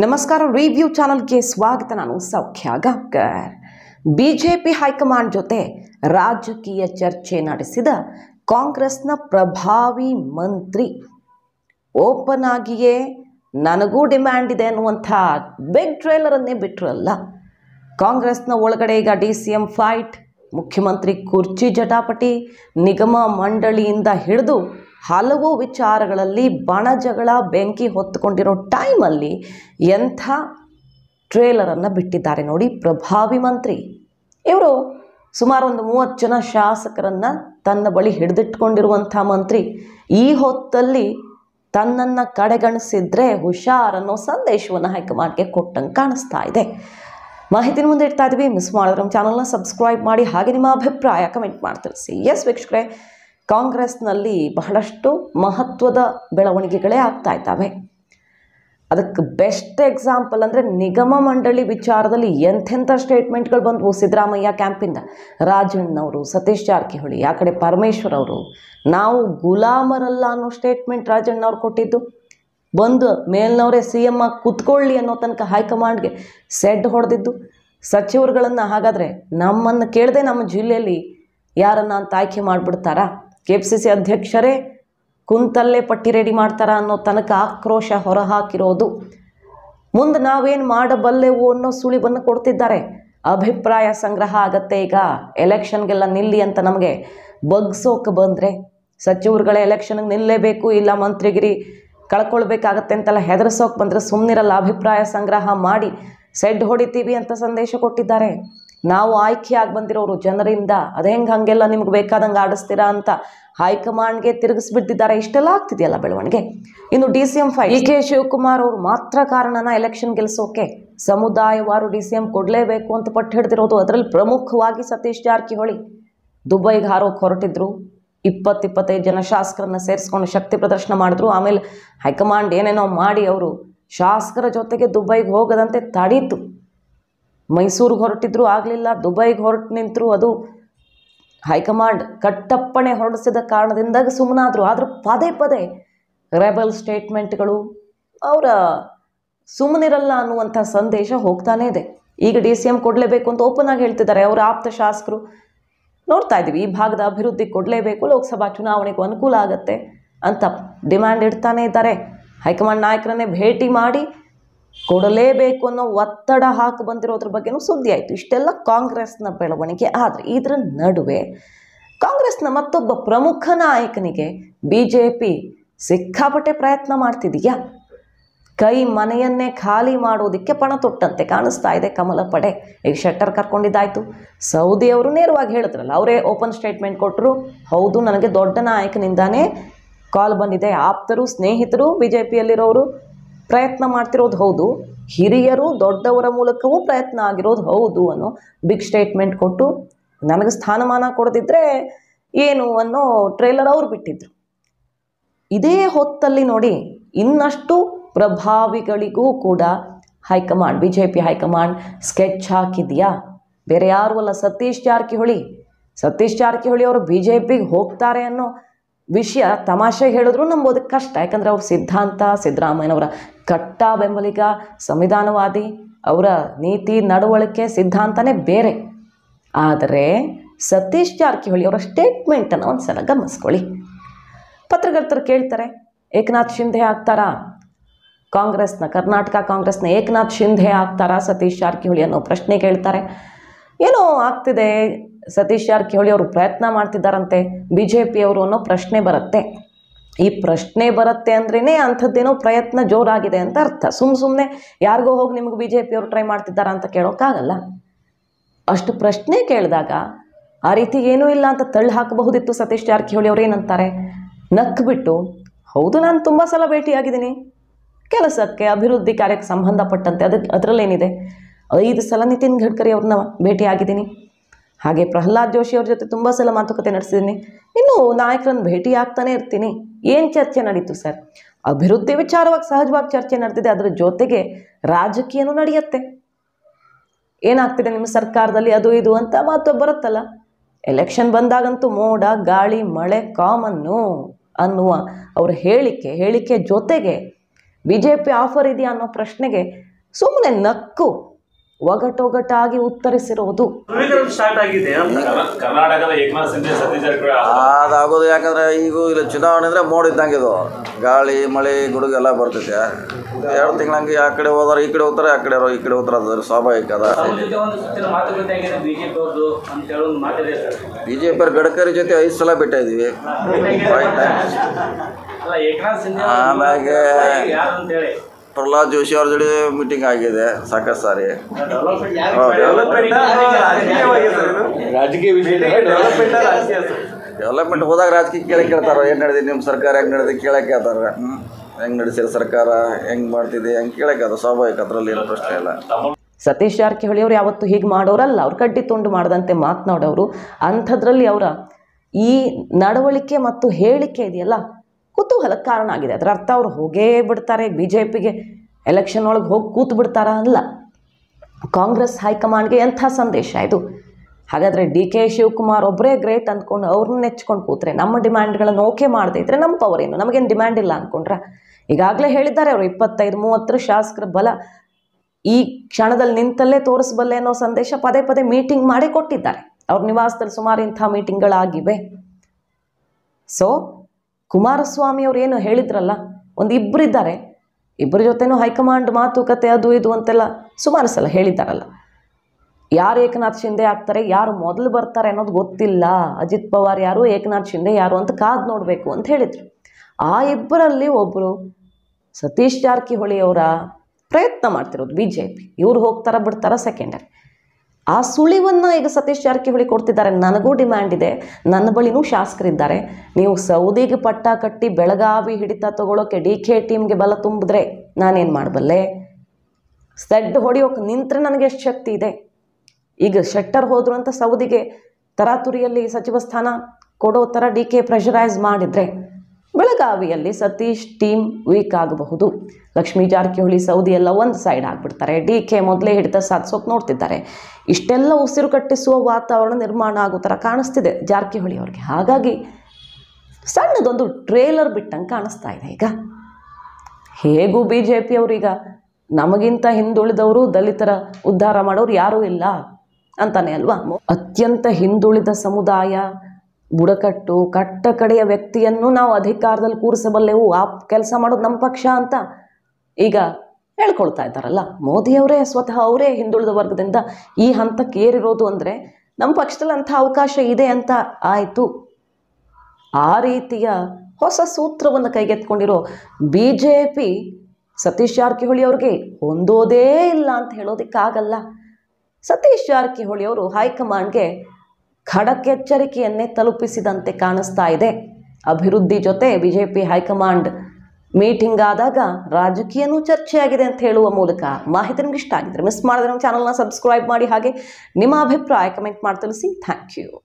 ನಮಸ್ಕಾರ ರಿವ್ಯೂ ಚಾನಲ್ಗೆ ಸ್ವಾಗತ ನಾನು ಸೌಖ್ಯ ಜೆ ಬಿಜೆಪಿ ಹೈಕಮಾಂಡ್ ಜೊತೆ ರಾಜಕೀಯ ಚರ್ಚೆ ನಡೆಸಿದ ಕಾಂಗ್ರೆಸ್ನ ಪ್ರಭಾವಿ ಮಂತ್ರಿ ಓಪನ್ ಆಗಿಯೇ ನನಗೂ ಡಿಮ್ಯಾಂಡ್ ಇದೆ ಅನ್ನುವಂಥ ಬಿಗ್ ಬಿಟ್ಟರು ಬಿಟ್ಟರಲ್ಲ ಕಾಂಗ್ರೆಸ್ನ ಒಳಗಡೆ ಈಗ ಡಿ ಸಿ ಎಂ ಫೈಟ್ ಮುಖ್ಯಮಂತ್ರಿ ಕುರ್ಚಿ ಜಟಾಪಟಿ ನಿಗಮ ಮಂಡಳಿಯಿಂದ ಹಿಡಿದು ಹಲವು ವಿಚಾರಗಳಲ್ಲಿ ಬಣಜಗಳ ಬೆಂಕಿ ಹೊತ್ತುಕೊಂಡಿರೋ ಟೈಮಲ್ಲಿ ಎಂಥ ಟ್ರೇಲರನ್ನು ಬಿಟ್ಟಿದ್ದಾರೆ ನೋಡಿ ಪ್ರಭಾವಿ ಮಂತ್ರಿ ಇವರು ಸುಮಾರು ಒಂದು ಮೂವತ್ತು ಜನ ಶಾಸಕರನ್ನು ತನ್ನ ಬಳಿ ಹಿಡಿದಿಟ್ಕೊಂಡಿರುವಂಥ ಮಂತ್ರಿ ಈ ಹೊತ್ತಲ್ಲಿ ತನ್ನನ್ನು ಕಡೆಗಣಿಸಿದ್ರೆ ಅನ್ನೋ ಸಂದೇಶವನ್ನು ಹೈಕಮಾಂಡ್ಗೆ ಕೊಟ್ಟಂಗೆ ಕಾಣಿಸ್ತಾ ಇದೆ ಮಾಹಿತಿನ ಮುಂದೆ ಇಡ್ತಾ ಇದ್ವಿ ಮಿಸ್ ಮಾಡಿದ್ರೆ ನಮ್ಮ ಚಾನಲ್ನ ಸಬ್ಸ್ಕ್ರೈಬ್ ಮಾಡಿ ಹಾಗೆ ನಿಮ್ಮ ಅಭಿಪ್ರಾಯ ಕಮೆಂಟ್ ಮಾಡಿ ಎಸ್ ವೀಕ್ಷಕರೇ ಕಾಂಗ್ರೆಸ್ನಲ್ಲಿ ಬಹಳಷ್ಟು ಮಹತ್ವದ ಬೆಳವಣಿಗೆಗಳೇ ಆಗ್ತಾ ಇದ್ದಾವೆ ಅದಕ್ಕೆ ಬೆಸ್ಟ್ ಎಕ್ಸಾಂಪಲ್ ಅಂದರೆ ನಿಗಮ ಮಂಡಳಿ ವಿಚಾರದಲ್ಲಿ ಎಂಥೆಂಥ ಸ್ಟೇಟ್ಮೆಂಟ್ಗಳು ಬಂದವು ಸಿದ್ದರಾಮಯ್ಯ ಕ್ಯಾಂಪಿಂದ ರಾಜಣ್ಣವರು ಸತೀಶ್ ಜಾರಕಿಹೊಳಿ ಆ ಕಡೆ ಪರಮೇಶ್ವರ್ ಅವರು ನಾವು ಗುಲಾಮರಲ್ಲ ಅನ್ನೋ ಸ್ಟೇಟ್ಮೆಂಟ್ ರಾಜಣ್ಣವ್ರು ಕೊಟ್ಟಿದ್ದು ಬಂದು ಮೇಲ್ನವರೇ ಸಿ ಎಮ್ ಆಗಿ ಕುತ್ಕೊಳ್ಳಿ ಅನ್ನೋ ತನಕ ಹೈಕಮಾಂಡ್ಗೆ ಸೆಡ್ ಹೊಡೆದಿದ್ದು ಸಚಿವರುಗಳನ್ನು ಹಾಗಾದರೆ ನಮ್ಮನ್ನು ಕೇಳದೆ ನಮ್ಮ ಜಿಲ್ಲೆಯಲ್ಲಿ ಯಾರನ್ನು ಅಂತ ಆಯ್ಕೆ ಮಾಡಿಬಿಡ್ತಾರಾ ಕೆ ಪಿ ಸಿ ಸಿ ಅಧ್ಯಕ್ಷರೇ ಕುಂತಲ್ಲೇ ಪಟ್ಟಿ ರೆಡಿ ಮಾಡ್ತಾರಾ ಅನ್ನೋ ತನಕ ಆಕ್ರೋಶ ಹೊರಹಾಕಿರೋದು ಮುಂದೆ ನಾವೇನು ಮಾಡಬಲ್ಲೆವು ಅನ್ನೋ ಸುಳಿವನ್ನು ಕೊಡ್ತಿದ್ದಾರೆ ಅಭಿಪ್ರಾಯ ಸಂಗ್ರಹ ಆಗತ್ತೆ ಈಗ ಎಲೆಕ್ಷನ್ಗೆಲ್ಲ ನಿಲ್ಲಿ ಅಂತ ನಮಗೆ ಬಗ್ಸೋಕೆ ಬಂದರೆ ಸಚಿವರುಗಳ ಎಲೆಕ್ಷನ್ಗೆ ನಿಲ್ಲಲೇಬೇಕು ಇಲ್ಲ ಮಂತ್ರಿಗಿರಿ ಕಳ್ಕೊಳ್ಬೇಕಾಗತ್ತೆ ಅಂತೆಲ್ಲ ಹೆದರ್ಸೋಕೆ ಬಂದರೆ ಸುಮ್ಮನಿರಲ್ಲ ಅಭಿಪ್ರಾಯ ಸಂಗ್ರಹ ಮಾಡಿ ಸೆಡ್ ಹೊಡಿತೀವಿ ಅಂತ ಸಂದೇಶ ಕೊಟ್ಟಿದ್ದಾರೆ ನಾವು ಆಯ್ಕೆಯಾಗಿ ಬಂದಿರೋರು ಜನರಿಂದ ಅದು ಹೆಂಗೆ ಹಂಗೆಲ್ಲ ನಿಮ್ಗೆ ಬೇಕಾದಂಗೆ ಆಡಿಸ್ತೀರಾ ಅಂತ ಹೈಕಮಾಂಡ್ಗೆ ತಿರುಗಿಸ್ಬಿಟ್ಟಿದ್ದಾರೆ ಇಷ್ಟೆಲ್ಲ ಆಗ್ತಿದೆಯಲ್ಲ ಬೆಳವಣಿಗೆ ಇನ್ನು ಡಿ ಸಿ ಎಂ ಫೈ ಡಿ ಕೆ ಶಿವಕುಮಾರ್ ಅವರು ಮಾತ್ರ ಕಾರಣನ ಎಲೆಕ್ಷನ್ ಗೆಲ್ಸೋಕೆ ಸಮುದಾಯವಾರು ಡಿ ಸಿ ಎಂ ಕೊಡಲೇಬೇಕು ಅಂತ ಪಟ್ಟು ಹಿಡ್ದಿರೋದು ಅದರಲ್ಲಿ ಪ್ರಮುಖವಾಗಿ ಸತೀಶ್ ಜಾರಕಿಹೊಳಿ ದುಬೈಗೆ ಹಾರೋಕೆ ಹೊರಟಿದ್ರು ಇಪ್ಪತ್ತಿಪ್ಪತ್ತೈದು ಜನ ಶಾಸಕರನ್ನು ಸೇರಿಸ್ಕೊಂಡು ಶಕ್ತಿ ಪ್ರದರ್ಶನ ಮಾಡಿದ್ರು ಆಮೇಲೆ ಹೈಕಮಾಂಡ್ ಏನೇನೋ ಮಾಡಿ ಅವರು ಶಾಸಕರ ಜೊತೆಗೆ ದುಬೈಗೆ ಹೋಗದಂತೆ ತಡೀತು ಮೈಸೂರಿಗೆ ಹೊರಟಿದ್ರು ಆಗಲಿಲ್ಲ ದುಬೈಗೆ ಹೊರಟು ನಿಂತರು ಅದು ಹೈಕಮಾಂಡ್ ಕಟ್ಟಪ್ಪಣೆ ಹೊರಡಿಸಿದ ಕಾರಣದಿಂದಾಗ ಸುಮ್ಮನಾದರು ಆದರೂ ಪದೇ ಪದೇ ರೆಬಲ್ ಸ್ಟೇಟ್ಮೆಂಟ್ಗಳು ಅವರ ಸುಮ್ಮನಿರಲ್ಲ ಅನ್ನುವಂಥ ಸಂದೇಶ ಹೋಗ್ತಾನೇ ಇದೆ ಈಗ ಡಿ ಸಿ ಎಂ ಕೊಡಲೇಬೇಕು ಅಂತ ಓಪನ್ ಆಗಿ ಹೇಳ್ತಿದ್ದಾರೆ ಅವರ ಆಪ್ತ ಶಾಸಕರು ನೋಡ್ತಾ ಇದ್ದೀವಿ ಈ ಭಾಗದ ಅಭಿವೃದ್ಧಿ ಕೊಡಲೇಬೇಕು ಲೋಕಸಭಾ ಚುನಾವಣೆಗೂ ಅನುಕೂಲ ಆಗುತ್ತೆ ಅಂತ ಡಿಮ್ಯಾಂಡ್ ಇಡ್ತಾನೇ ಇದ್ದಾರೆ ಹೈಕಮಾಂಡ್ ನಾಯಕರನ್ನೇ ಭೇಟಿ ಮಾಡಿ ಕೊಡಲೇಬೇಕು ಅನ್ನೋ ಒತ್ತಡ ಹಾಕಿ ಬಂದಿರೋದ್ರ ಬಗ್ಗೆನೂ ಸುದ್ದಿ ಆಯಿತು ಇಷ್ಟೆಲ್ಲ ಕಾಂಗ್ರೆಸ್ನ ಬೆಳವಣಿಗೆ ಆದರೆ ಇದರ ನಡುವೆ ಕಾಂಗ್ರೆಸ್ನ ಮತ್ತೊಬ್ಬ ಪ್ರಮುಖ ನಾಯಕನಿಗೆ ಬಿ ಜೆ ಪಿ ಸಿಕ್ಕಾಪಟ್ಟೆ ಪ್ರಯತ್ನ ಮಾಡ್ತಿದೆಯಾ ಕೈ ಮನೆಯನ್ನೇ ಖಾಲಿ ಮಾಡೋದಕ್ಕೆ ಪಣ ತೊಟ್ಟಂತೆ ಕಾಣಿಸ್ತಾ ಇದೆ ಕಮಲ ಪಡೆ ಈಗ ಶೆಟ್ಟರ್ ಕರ್ಕೊಂಡಿದ್ದಾಯ್ತು ಸೌದಿಯವರು ನೇರವಾಗಿ ಹೇಳಿದ್ರಲ್ಲ ಅವರೇ ಓಪನ್ ಸ್ಟೇಟ್ಮೆಂಟ್ ಕೊಟ್ಟರು ಹೌದು ನನಗೆ ದೊಡ್ಡ ನಾಯಕನಿಂದಾನೇ ಕಾಲ್ ಬಂದಿದೆ ಆಪ್ತರು ಸ್ನೇಹಿತರು ಬಿ ಜೆ ಪಿಯಲ್ಲಿರೋರು ಪ್ರಯತ್ನ ಮಾಡ್ತಿರೋದು ಹೌದು ಹಿರಿಯರು ದೊಡ್ಡವರ ಮೂಲಕವೂ ಪ್ರಯತ್ನ ಆಗಿರೋದು ಹೌದು ಅನ್ನೋ ಬಿಗ್ ಸ್ಟೇಟ್ಮೆಂಟ್ ಕೊಟ್ಟು ನನಗೆ ಸ್ಥಾನಮಾನ ಕೊಡದಿದ್ರೆ ಏನು ಅನ್ನೋ ಟ್ರೇಲರ್ ಅವ್ರು ಬಿಟ್ಟಿದ್ರು ಇದೇ ಹೊತ್ತಲ್ಲಿ ನೋಡಿ ಇನ್ನಷ್ಟು ಪ್ರಭಾವಿಗಳಿಗೂ ಕೂಡ high command B J P high command sketch ಹಾಕಿದೆಯಾ ಬೇರೆ ಯಾರು ಅಲ್ಲ ಸತೀಶ್ ಜಾರಕಿಹೊಳಿ ಸತೀಶ್ ಜಾರಕಿಹೊಳಿ ಅವರು ಬಿ ಜೆ ಪಿಗೆ ಹೋಗ್ತಾರೆ ಅನ್ನೋ ವಿಷಯ ತಮಾಷೆ ಹೇಳಿದ್ರು ನಂಬೋದಕ್ಕೆ ಕಷ್ಟ ಯಾಕಂದರೆ ಅವ್ರ ಸಿದ್ಧಾಂತ ಸಿದ್ದರಾಮಯ್ಯನವರ ಕಟ್ಟ ಬೆಂಬಲಿಗ ಸಂವಿಧಾನವಾದಿ ಅವರ ನೀತಿ ನಡವಳಿಕೆ ಸಿದ್ಧಾಂತನೇ ಬೇರೆ ಆದರೆ ಸತೀಶ್ ಜಾರಕಿಹೊಳಿ ಅವರ ಸ್ಟೇಟ್ಮೆಂಟನ್ನು ಒಂದು ಸಲ ಗಮನಿಸ್ಕೊಳ್ಳಿ ಪತ್ರಕರ್ತರು ಕೇಳ್ತಾರೆ ಏಕನಾಥ್ ಶಿಂಧೆ ಆಗ್ತಾರಾ ಕಾಂಗ್ರೆಸ್ನ ಕರ್ನಾಟಕ ಕಾಂಗ್ರೆಸ್ನ ಏಕನಾಥ್ ಶಿಂಧೆ ಆಗ್ತಾರಾ ಸತೀಶ್ ಜಾರಕಿಹೊಳಿ ಅನ್ನೋ ಪ್ರಶ್ನೆ ಕೇಳ್ತಾರೆ ಏನೋ ಆಗ್ತಿದೆ ಸತೀಶ್ ಜಾರಕಿಹೊಳಿ ಅವರು ಪ್ರಯತ್ನ ಮಾಡ್ತಿದ್ದಾರಂತೆ ಬಿ ಜೆ ಪಿಯವರು ಅನ್ನೋ ಪ್ರಶ್ನೆ ಬರುತ್ತೆ ಈ ಪ್ರಶ್ನೆ ಬರುತ್ತೆ ಅಂದ್ರೇ ಅಂಥದ್ದೇನೋ ಪ್ರಯತ್ನ ಜೋರಾಗಿದೆ ಅಂತ ಅರ್ಥ ಸುಮ್ಮ ಸುಮ್ಮನೆ ಯಾರಿಗೋ ಹೋಗಿ ನಿಮ್ಗೆ ಬಿ ಜೆ ಪಿಯವರು ಟ್ರೈ ಮಾಡ್ತಿದ್ದಾರಾ ಅಂತ ಕೇಳೋಕ್ಕಾಗಲ್ಲ ಅಷ್ಟು ಪ್ರಶ್ನೆ ಕೇಳಿದಾಗ ಆ ರೀತಿ ಏನೂ ಇಲ್ಲ ಅಂತ ತಳ್ಳಿ ಹಾಕಬಹುದಿತ್ತು ಸತೀಶ್ ಜಾರಕಿಹೊಳಿ ಅವ್ರು ಏನಂತಾರೆ ನಕ್ಬಿಟ್ಟು ಹೌದು ನಾನು ತುಂಬ ಸಲ ಭೇಟಿಯಾಗಿದ್ದೀನಿ ಕೆಲಸಕ್ಕೆ ಅಭಿವೃದ್ಧಿ ಕಾರ್ಯಕ್ಕೆ ಸಂಬಂಧಪಟ್ಟಂತೆ ಅದಕ್ಕೆ ಅದರಲ್ಲೇನಿದೆ ಐದು ಸಲ ನಿತಿನ್ ಗಡ್ಕರಿ ಅವ್ರನ್ನ ಭೇಟಿಯಾಗಿದ್ದೀನಿ ಹಾಗೆ ಪ್ರಹ್ಲಾದ್ ಜೋಶಿ ಅವ್ರ ಜೊತೆ ತುಂಬ ಸಲ ಮಾತುಕತೆ ನಡೆಸಿದ್ದೀನಿ ಇನ್ನೂ ನಾಯಕರನ್ನು ಭೇಟಿ ಆಗ್ತಾನೆ ಇರ್ತೀನಿ ಏನು ಚರ್ಚೆ ನಡೀತು ಸರ್ ಅಭಿವೃದ್ಧಿ ವಿಚಾರವಾಗಿ ಸಹಜವಾಗಿ ಚರ್ಚೆ ನಡೆದಿದೆ ಅದರ ಜೊತೆಗೆ ರಾಜಕೀಯನೂ ನಡೆಯುತ್ತೆ ಏನಾಗ್ತಿದೆ ನಿಮ್ಮ ಸರ್ಕಾರದಲ್ಲಿ ಅದು ಇದು ಅಂತ ಮಾತು ಬರುತ್ತಲ್ಲ ಎಲೆಕ್ಷನ್ ಬಂದಾಗಂತೂ ಮೋಡ ಗಾಳಿ ಮಳೆ ಕಾಮನ್ನು ಅನ್ನುವ ಅವರ ಹೇಳಿಕೆ ಹೇಳಿಕೆ ಜೊತೆಗೆ ಬಿ ಜೆ ಪಿ ಆಫರ್ ಇದೆಯಾ ಅನ್ನೋ ಪ್ರಶ್ನೆಗೆ ಸುಮ್ಮನೆ ನಕ್ಕು ಒಗಟೊಗಟಾಗಿ ಉತ್ತರಿಸಿರುವುದು ಅದಾಗೋದು ಯಾಕಂದ್ರೆ ಈಗ ಇಲ್ಲಿ ಚುನಾವಣೆ ಅಂದ್ರೆ ಮೋಡ ಇದ್ದಂಗೆ ಇದು ಗಾಳಿ ಮಳೆ ಗುಡುಗು ಎಲ್ಲ ಬರ್ತೈತೆ ಎರಡು ತಿಂಗಳಂಗೆ ಆ ಕಡೆ ಹೋದ್ರೆ ಈ ಕಡೆ ಹೋಗ್ತಾರೆ ಆ ಕಡೆ ಈ ಕಡೆ ಹೋಗ್ತಾರೆ ಅದ್ರ ಸ್ವಾಭಾವಿಕ ಅದ ಬಿ ಜೆ ಗಡ್ಕರಿ ಜೊತೆ ಐದು ಸಲ ಬಿಟ್ಟ ಇದ್ದೀವಿ ಆಮ್ಯಾಗೆ ಪ್ರಹ್ಲಾದ್ ಜೋಶಿ ಅವ್ರ ಜೊತೆ ಮೀಟಿಂಗ್ ಆಗಿದೆ ಸಾಕಷ್ಟು ಸಾರಿ ಡೆವಲಪ್ಮೆಂಟ್ ಹೋದಾಗ ರಾಜಕೀಯ ಕೇಳಕ್ಕೆ ಕೇಳ್ತಾರೆ ಹೆಂಗ್ ನಡೆದಿ ನಿಮ್ಮ ಸರ್ಕಾರ ಹೆಂಗ್ ನಡೆದಿ ಕೇಳಕ್ಕೆ ಹೇಳ್ತಾರೆ ಹೆಂಗ್ ನಡೆಸಿರ ಸರ್ಕಾರ ಹೆಂಗ್ ಮಾಡ್ತಿದೆ ಹೆಂಗ್ ಕೇಳಕ್ಕೆ ಅದು ಸ್ವಾಭಾವಿಕ ಅದರಲ್ಲಿ ಏನು ಪ್ರಶ್ನೆ ಇಲ್ಲ ಸತೀಶ್ ಜಾರಕಿಹೊಳಿ ಅವರು ಯಾವತ್ತು ಹೀಗೆ ಮಾಡೋರಲ್ಲ ಅವ್ರು ಕಡ್ಡಿ ತುಂಡು ಮಾಡದಂತೆ ಮಾತನಾಡೋರು ಅಂಥದ್ರಲ್ಲಿ ಅವರ ಈ ನಡವಳಿಕೆ ಮತ್ತು ಹೇಳಿಕೆ ಇದೆಯಲ್ಲ ಕುತೂಹಲ ಕಾರಣ ಆಗಿದೆ ಅದರ ಅರ್ಥ ಅವ್ರು ಹೋಗೇ ಬಿಡ್ತಾರೆ ಬಿ ಜೆ ಪಿಗೆ ಎಲೆಕ್ಷನ್ ಒಳಗೆ ಹೋಗಿ ಕೂತು ಬಿಡ್ತಾರ ಅಲ್ಲ ಕಾಂಗ್ರೆಸ್ ಹೈಕಮಾಂಡ್ಗೆ ಎಂಥ ಸಂದೇಶ ಇದು ಹಾಗಾದರೆ ಡಿ ಕೆ ಶಿವಕುಮಾರ್ ಒಬ್ಬರೇ ಗ್ರೇಟ್ ಅಂದ್ಕೊಂಡು ಅವ್ರನ್ನ ನೆಚ್ಕೊಂಡು ಕೂತ್ರೆ ನಮ್ಮ ಡಿಮ್ಯಾಂಡ್ಗಳನ್ನು ಓಕೆ ಮಾಡದೇ ಇದ್ರೆ ನಮ್ಮ ಪವರ್ ಏನು ನಮಗೇನು ಡಿಮ್ಯಾಂಡ್ ಇಲ್ಲ ಅಂದ್ಕೊಂಡ್ರೆ ಈಗಾಗಲೇ ಹೇಳಿದ್ದಾರೆ ಅವರು ಇಪ್ಪತ್ತೈದು ಮೂವತ್ತರ ಶಾಸಕರ ಬಲ ಈ ಕ್ಷಣದಲ್ಲಿ ನಿಂತಲ್ಲೇ ತೋರಿಸಬಲ್ಲೆ ಅನ್ನೋ ಸಂದೇಶ ಪದೇ ಪದೇ ಮೀಟಿಂಗ್ ಮಾಡಿ ಕೊಟ್ಟಿದ್ದಾರೆ ಅವ್ರ ನಿವಾಸದಲ್ಲಿ ಸುಮಾರು ಇಂಥ ಮೀಟಿಂಗ್ಗಳಾಗಿವೆ ಸೊ ಕುಮಾರಸ್ವಾಮಿ ಏನು ಹೇಳಿದ್ರಲ್ಲ ಒಂದು ಇದ್ದಾರೆ ಇಬ್ಬರ ಜೊತೆನೂ ಹೈಕಮಾಂಡ್ ಮಾತುಕತೆ ಅದು ಇದು ಅಂತೆಲ್ಲ ಸುಮಾರು ಸಲ ಹೇಳಿದ್ದಾರಲ್ಲ ಯಾರು ಏಕನಾಥ್ ಶಿಂದೆ ಆಗ್ತಾರೆ ಯಾರು ಮೊದಲು ಬರ್ತಾರೆ ಅನ್ನೋದು ಗೊತ್ತಿಲ್ಲ ಅಜಿತ್ ಪವಾರ್ ಯಾರು ಏಕನಾಥ್ ಶಿಂದೆ ಯಾರು ಅಂತ ಕಾದ್ ನೋಡಬೇಕು ಅಂತ ಹೇಳಿದರು ಆ ಇಬ್ಬರಲ್ಲಿ ಒಬ್ಬರು ಸತೀಶ್ ಜಾರಕಿಹೊಳಿ ಅವರ ಪ್ರಯತ್ನ ಮಾಡ್ತಿರೋದು ಬಿ ಜೆ ಪಿ ಇವ್ರು ಹೋಗ್ತಾರ ಬಿಡ್ತಾರ ಸೆಕೆಂಡರಿ ಆ ಸುಳಿವನ್ನು ಈಗ ಸತೀಶ್ ಜಾರಕಿಹೊಳಿ ಕೊಡ್ತಿದ್ದಾರೆ ನನಗೂ ಡಿಮ್ಯಾಂಡ್ ಇದೆ ನನ್ನ ಬಳಿನೂ ಶಾಸಕರಿದ್ದಾರೆ ನೀವು ಸೌದಿಗೆ ಪಟ್ಟ ಕಟ್ಟಿ ಬೆಳಗಾವಿ ಹಿಡಿತ ತಗೊಳ್ಳೋಕೆ ಡಿ ಕೆ ಟೀಮ್ಗೆ ಬಲ ತುಂಬಿದ್ರೆ ನಾನೇನು ಮಾಡಬಲ್ಲೆ ಸೆಡ್ ಹೊಡೆಯೋಕೆ ನಿಂತರೆ ನನಗೆ ಎಷ್ಟು ಶಕ್ತಿ ಇದೆ ಈಗ ಶೆಟ್ಟರ್ ಹೋದ್ರು ಅಂತ ಸೌದಿಗೆ ತರಾತುರಿಯಲ್ಲಿ ಸಚಿವ ಸ್ಥಾನ ಕೊಡೋ ಥರ ಡಿ ಕೆ ಪ್ರೆಷರೈಸ್ ಮಾಡಿದರೆ ಬೆಳಗಾವಿಯಲ್ಲಿ ಸತೀಶ್ ಟೀಮ್ ವೀಕ್ ಆಗಬಹುದು ಲಕ್ಷ್ಮೀ ಜಾರಕಿಹೊಳಿ ಸೌದಿ ಎಲ್ಲ ಒಂದು ಸೈಡ್ ಆಗ್ಬಿಡ್ತಾರೆ ಡಿ ಕೆ ಮೊದಲೇ ಹಿಡಿತ ಸಾಧಿಸೋಕೆ ನೋಡ್ತಿದ್ದಾರೆ ಇಷ್ಟೆಲ್ಲ ಉಸಿರು ಕಟ್ಟಿಸುವ ವಾತಾವರಣ ನಿರ್ಮಾಣ ಆಗೋ ಥರ ಕಾಣಿಸ್ತಿದೆ ಜಾರಕಿಹೊಳಿ ಅವ್ರಿಗೆ ಹಾಗಾಗಿ ಸಣ್ಣದೊಂದು ಟ್ರೇಲರ್ ಬಿಟ್ಟಂಗೆ ಕಾಣಿಸ್ತಾ ಇದೆ ಈಗ ಹೇಗೂ ಬಿ ಜೆ ಪಿಯವರೀಗ ನಮಗಿಂತ ಹಿಂದುಳಿದವರು ದಲಿತರ ಉದ್ಧಾರ ಮಾಡೋರು ಯಾರೂ ಇಲ್ಲ ಅಂತಾನೆ ಅಲ್ವಾ ಅತ್ಯಂತ ಹಿಂದುಳಿದ ಸಮುದಾಯ ಬುಡಕಟ್ಟು ಕಟ್ಟ ಕಡೆಯ ವ್ಯಕ್ತಿಯನ್ನು ನಾವು ಅಧಿಕಾರದಲ್ಲಿ ಕೂರಿಸಬಲ್ಲೆವು ಆ ಕೆಲಸ ಮಾಡೋದು ನಮ್ಮ ಪಕ್ಷ ಅಂತ ಈಗ ಹೇಳ್ಕೊಳ್ತಾ ಇದ್ದಾರಲ್ಲ ಮೋದಿಯವರೇ ಸ್ವತಃ ಅವರೇ ಹಿಂದುಳಿದ ವರ್ಗದಿಂದ ಈ ಹಂತಕ್ಕೆ ಏರಿರೋದು ಅಂದರೆ ನಮ್ಮ ಪಕ್ಷದಲ್ಲಿ ಅಂಥ ಅವಕಾಶ ಇದೆ ಅಂತ ಆಯಿತು ಆ ರೀತಿಯ ಹೊಸ ಸೂತ್ರವನ್ನು ಕೈಗೆತ್ಕೊಂಡಿರೋ B J P Satish Jarkiholi ಅವ್ರಿಗೆ ಹೊಂದೋದೇ ಇಲ್ಲ ಅಂತ ಹೇಳೋದಕ್ಕಾಗಲ್ಲ ಸತೀಶ್ ಜಾರಕಿಹೊಳಿ ಅವರು ಹೈಕಮಾಂಡ್ಗೆ ಖಡಕ್ ಎಚ್ಚರಿಕೆಯನ್ನೇ ತಲುಪಿಸಿದಂತೆ ಕಾಣಿಸ್ತಾ ಇದೆ ಅಭಿವೃದ್ಧಿ ಜೊತೆ ಬಿಜೆಪಿ ಹೈಕಮಾಂಡ್ ಮೀಟಿಂಗ್ ಆದಾಗ ರಾಜಕೀಯನೂ ಚರ್ಚೆಯಾಗಿದೆ ಅಂತ ಹೇಳುವ ಮೂಲಕ ಮಾಹಿತಿ ನಿಮ್ಗೆ ಇಷ್ಟ ಆಗಿದ್ರೆ ಮಿಸ್ ಮಾಡಿದ್ರೆ ನಮ್ಮ ಚಾನಲ್ನ ಸಬ್ಸ್ಕ್ರೈಬ್ ಮಾಡಿ ಹಾಗೆ ನಿಮ್ಮ ಅಭಿಪ್ರಾಯ ಕಮೆಂಟ್ ಮಾಡಿ ತಿಳಿಸಿ ಥ್ಯಾಂಕ್ ಯು